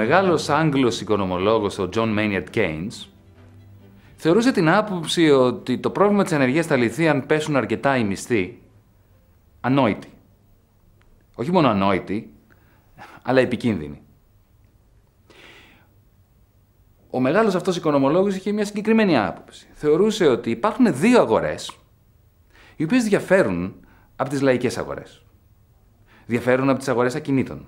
μεγάλος Άγγλος οικονομολόγος, ο John Maynard Keynes, θεωρούσε την άποψη ότι το πρόβλημα της ανεργίας θα λυθεί αν πέσουν αρκετά οι μισθοί, ανόητοι. Όχι μόνο ανόητοι, αλλά επικίνδυνοι. Ο μεγάλος αυτός οικονομολόγος είχε μια συγκεκριμένη άποψη. Θεωρούσε ότι υπάρχουν δύο αγορές, οι οποίες διαφέρουν από τις λαϊκές αγορές. Διαφέρουν από τις αγορές ακινήτων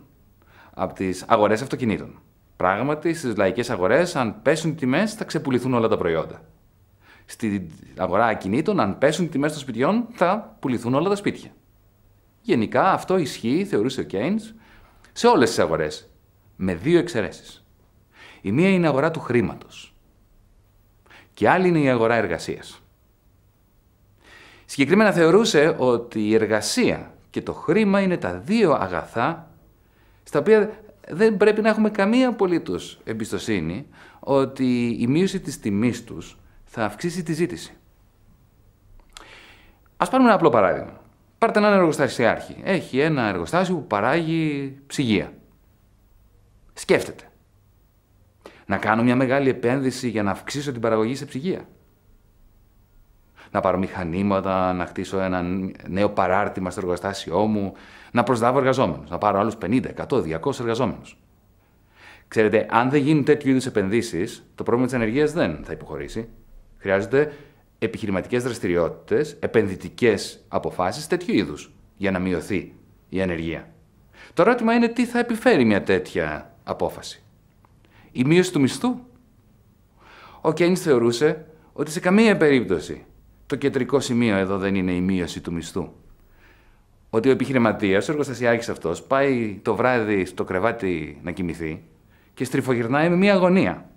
από τις αγορέ αυτοκινήτων. Πράγματι, στις λαϊκές αγορές, αν πέσουν οι τιμές, θα ξεπουληθούν όλα τα προϊόντα. Στην αγορά ακινήτων, αν πέσουν οι τιμές των σπιτιών, θα πουληθούν όλα τα σπίτια. Γενικά αυτό ισχύει, θεωρούσε ο Κέιν, σε όλες τις αγορές. Με δύο εξαιρέσεις. Η μία είναι η αγορά του χρήματος. Και άλλη είναι η αγορά εργασίας. Συγκεκριμένα θεωρούσε ότι η εργασία και το χρήμα είναι τα δύο αγαθά στα οποία δεν πρέπει να έχουμε καμία απολύτως εμπιστοσύνη ότι η μείωση της τιμής τους θα αυξήσει τη ζήτηση. Ας πάρουμε ένα απλό παράδειγμα. Πάρτε έναν εργοστασιάρχη. Έχει ένα εργοστάσιο που παράγει ψυγεία. Σκέφτεται. Να κάνω μια μεγάλη επένδυση για να αυξήσω την παραγωγή σε ψυγεία να πάρω μηχανήματα, να χτίσω ένα νέο παράρτημα στο εργοστάσιό μου, να προσλάβω εργαζόμενους, να πάρω άλλους 50, 100, 200 εργαζόμενους. Ξέρετε, αν δεν γίνουν τέτοιου είδους επενδύσεις, το πρόβλημα της ανεργία δεν θα υποχωρήσει. Χρειάζονται επιχειρηματικές δραστηριότητες, επενδυτικές αποφάσεις τέτοιου είδους για να μειωθεί η ανεργία. Το ερώτημα είναι τι θα επιφέρει μια τέτοια απόφαση. Η μείωση του μισθού. Ο Κέννη θεωρούσε ότι σε καμία περίπτωση το κεντρικό σημείο εδώ δεν είναι η μείωση του μισθού. Ότι ο επιχειρηματίας, ο εργοστασιάρχης αυτός, πάει το βράδυ στο κρεβάτι να κοιμηθεί και στριφογυρνάει με μία αγωνία.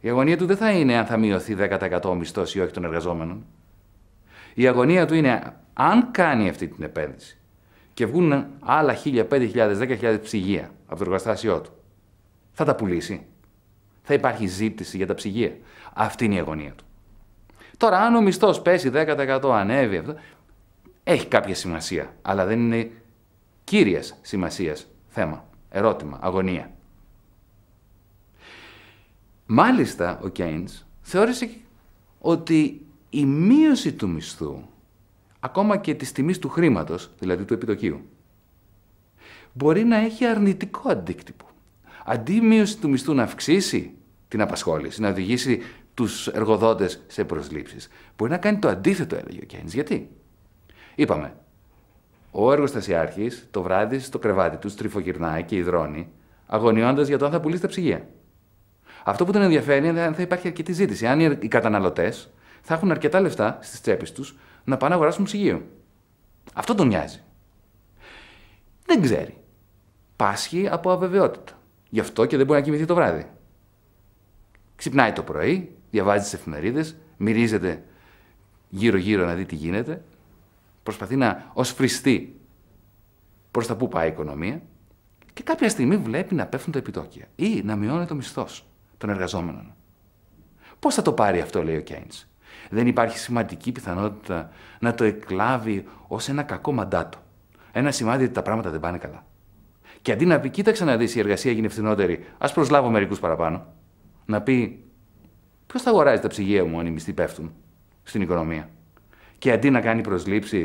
Η αγωνία του δεν θα είναι αν θα μειωθεί 10% ο μισθός ή όχι των εργαζόμενων. Η αγωνία του είναι αν κάνει αυτή την επένδυση και βγουν άλλα 1.000, 5.000, 10.000 ψυγεία από το εργοστάσιό του, θα τα πουλήσει. Θα υπάρχει ζήτηση για τα ψυγεία. Αυτή είναι η αγωνία του. Τώρα, αν ο μισθός πέσει 10%, ανέβει αυτό. Έχει κάποια σημασία, αλλά δεν είναι κύριας σημασίας θέμα, ερώτημα, αγωνία. Μάλιστα, ο Κέινς θεώρησε ότι η μείωση του μισθού, ακόμα και της τιμής του χρήματος, δηλαδή του επιτοκίου, μπορεί να έχει αρνητικό αντίκτυπο. Αντί η μείωση του μισθού να αυξήσει την απασχόληση, να οδηγήσει τους εργοδότες σε προσλήψεις. Μπορεί να κάνει το αντίθετο, έλεγε ο Κέννη. Γιατί. Είπαμε, ο εργοστασιάρχης το βράδυ στο κρεβάτι του στριφογυρνάει και υδρώνει, αγωνιώντας για το αν θα πουλήσει τα ψυγεία. Αυτό που τον ενδιαφέρει είναι αν θα υπάρχει αρκετή ζήτηση. Αν οι καταναλωτές θα έχουν αρκετά λεφτά στις τσέπες τους να πάνε να αγοράσουν ψυγείο. Αυτό τον νοιάζει. Δεν ξέρει. Πάσχει από αβεβαιότητα. Γι' αυτό και δεν μπορεί να κοιμηθεί το βράδυ. Ξυπνάει το πρωί, διαβάζει τις εφημερίδες, μυρίζεται γύρω-γύρω να δει τι γίνεται, προσπαθεί να οσφριστεί προς τα πού πάει η οικονομία και κάποια στιγμή βλέπει να πέφτουν τα επιτόκια ή να μειώνεται ο μισθός των εργαζόμενων. Πώς θα το πάρει αυτό, λέει ο Κέιντ. Δεν υπάρχει σημαντική πιθανότητα να το εκλάβει ως ένα κακό μαντάτο. Ένα σημάδι ότι τα πράγματα δεν πάνε καλά. Και αντί να πει, κοίταξε να δεις, η εργασία γίνει φθηνότερη, ας προσλάβω μερικούς παραπάνω. Να πει, Ποιο θα αγοράζεις τα ψυγεία μου αν οι μισθοί πέφτουν στην οικονομία. Και αντί να κάνει προσλήψεις,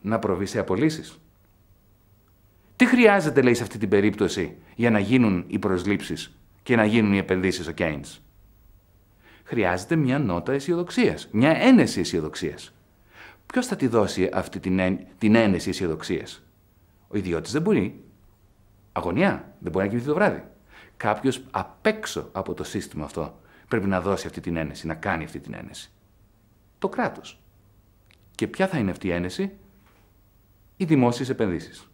να προβεί σε απολύσεις. Τι χρειάζεται, λέει, σε αυτή την περίπτωση για να γίνουν οι προσλήψεις και να γίνουν οι επενδύσεις ο Κέιν. Χρειάζεται μια νότα αισιοδοξίας, μια ένεση αισιοδοξίας. Ποιος θα τη δώσει αυτή την, έ, την ένεση αισιοδοξίας, Ο ιδιώτης δεν μπορεί. Αγωνιά, δεν μπορεί να κοιμηθεί το βράδυ. Κάποιος απ' έξω από το σύστημα αυτό πρέπει να δώσει αυτή την ένεση, να κάνει αυτή την ένεση. Το κράτος. Και ποια θα είναι αυτή η ένεση? Οι δημόσιες επενδύσεις.